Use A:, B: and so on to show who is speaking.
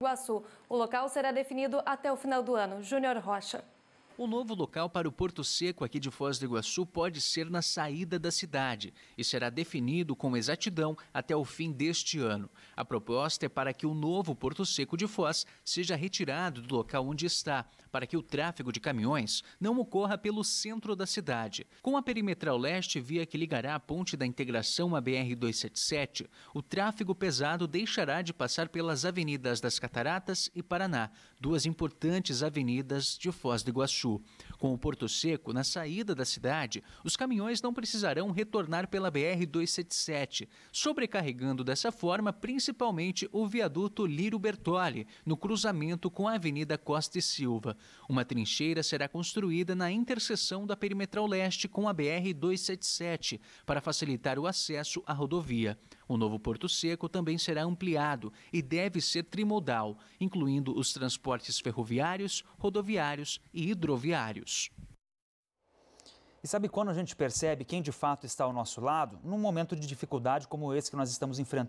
A: Iguaçu. O local será definido até o final do ano. Júnior Rocha. O novo local para o Porto Seco aqui de Foz do Iguaçu pode ser na saída da cidade e será definido com exatidão até o fim deste ano. A proposta é para que o novo Porto Seco de Foz seja retirado do local onde está, para que o tráfego de caminhões não ocorra pelo centro da cidade. Com a perimetral leste, via que ligará a ponte da integração à BR-277, o tráfego pesado deixará de passar pelas avenidas das Cataratas e Paraná, duas importantes avenidas de Foz do Iguaçu. Sul. Com o Porto Seco na saída da cidade, os caminhões não precisarão retornar pela BR-277, sobrecarregando dessa forma principalmente o viaduto Liro Bertoli, no cruzamento com a Avenida Costa e Silva. Uma trincheira será construída na interseção da Perimetral Leste com a BR-277, para facilitar o acesso à rodovia. O novo Porto Seco também será ampliado e deve ser trimodal, incluindo os transportes ferroviários, rodoviários e hidro rodoviários. E sabe quando a gente percebe quem de fato está ao nosso lado? Num momento de dificuldade como esse que nós estamos enfrentando